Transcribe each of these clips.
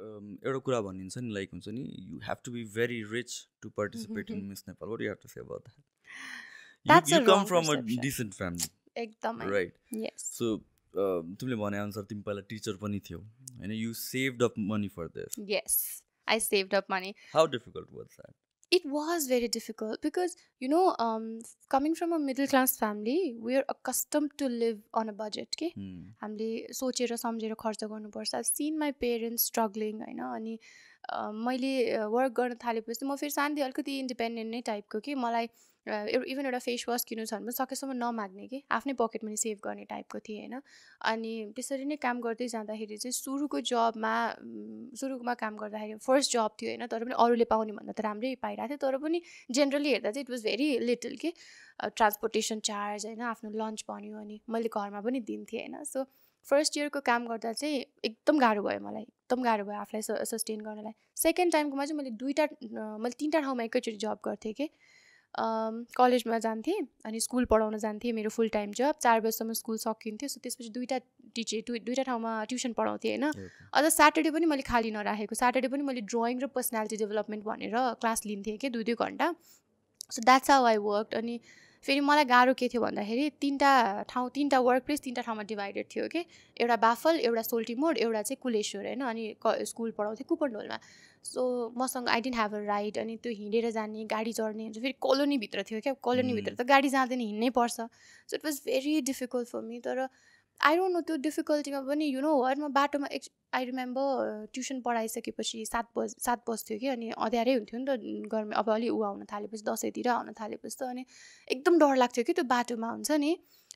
एउटा कुरा भनिन्छ नि लाइक हुन्छ नि you have to be very rich to participate in Miss Nepal what you have to say about that you come from a decent family एकदम right so तिमीले भनेअनुसार तिमी पहिला टिचर पनि थियौ होइन you save up money for this yes I save up money how difficult was that it was very difficult because you know um, coming from a middle class family we are accustomed to live on a budget ra हामीले सोचेर seen my seen struggling, parents struggling haina ani maile work मैले work गर्न थालेपछि म फेरि सानोदेखि अलिकति independent नै टाइपको कि मलाई र इभन एउटा फेस वास किन्नु छ भने सकेसम्म नमाग्ने कि आफ्नै पकेट मनी सेभ गर्ने टाइपको थिएँ होइन अनि त्यसरी नै काम गर्दै जाँदाखेरि चाहिँ सुरुको जबमा सुरुमा काम गर्दाखेरि फर्स्ट जब थियो होइन तर पनि अरूले पाउने भन्दा त राम्रै पाइरहेको थियो तर पनि जेनरली हेर्दा चाहिँ इट वाज भेरी लिटल के ट्रान्सपोर्टेसन चार्ज होइन आफ्नो लन्च भन्यो अनि मैले घरमा पनि दिन्थेँ होइन सो फर्स्ट इयरको काम गर्दा चाहिँ एकदम गाह्रो भयो मलाई एकदम गाह्रो भयो आफूलाई सस्टेन गर्नलाई सेकेन्ड टाइमकोमा चाहिँ मैले दुईवटा मैले तिनवटा ठाउँमा एकैचोटि जब गर्थेँ कि कलेजमा जान्थेँ अनि स्कुल पढाउन जान्थेँ मेरो फुल टाइम जब चार बजीसम्म स्कुल सकिन्थ्यो सो त्यसपछि दुइटा टिचर दुई दुईवटा ठाउँमा ट्युसन पढाउँथेँ होइन अझ स्याटरडे पनि मैले खाली नराखेको स्याटरडे पनि मैले ड्रइङ र पर्सनालिटी डेभलपमेन्ट भनेर क्लास लिन्थेँ कि दुई दुई घन्टा so that's how I work अनि फेरि मलाई गाह्रो के थियो भन्दाखेरि तिनवटा ठाउँ तिनवटा वर्क प्लेस तिनवटा ठाउँमा डिभाइडेड थियो कि एउटा बाफल एउटा सोल्टी मोड एउटा चाहिँ कुलेश्वर होइन अनि क स्कुल पढाउँथेँ कुपनडोलमा सो मसँग I didn't have a ride अनि त्यो हिँडेर जाने गाडी चढ्ने फेरि कोलोनीभित्र थियो क्या कोलोनीभित्र त गाडी जाँदैन हिँड्नै पर्छ so it was very difficult for me तर आई डोन्ट नो त्यो डिफिकल्टीमा पनि यु नो हर म बाटोमा एक्स आई रिमेम्बर ट्युसन पढाइसकेपछि सात बज सात बज्थ्यो कि अनि अँध्यारै हुन्थ्यो नि त गर्मी अब अलि ऊ आउन थालेपछि दसैँतिर आउन थालेपछि त अनि एकदम डर लाग्थ्यो कि त्यो बाटोमा हुन्छ नि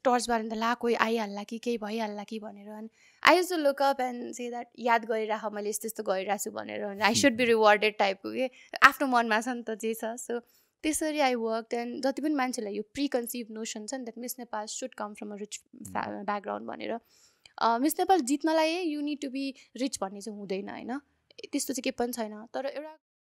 टर्च बारे त ला कोही आइहाल्ला कि केही भइहाल्ला कि भनेर अनि I just look up and say that याद गरिराख मैले यस्तो यस्तो गरिरहेको छु भनेर आई सुड बी रिवार्डेड टाइपको के आफ्नो मनमा छ नि त जे छ सो त्यसरी आई वर्क एन्ड जति पनि मान्छेलाई यो प्रि कन्सिभ नोसन छ नि that Miss Nepal should come from a rich background भनेर मिस नेपाल जित्नलाई you need to be rich भन्ने चाहिँ हुँदैन होइन त्यस्तो चाहिँ केही पनि छैन तर एउटा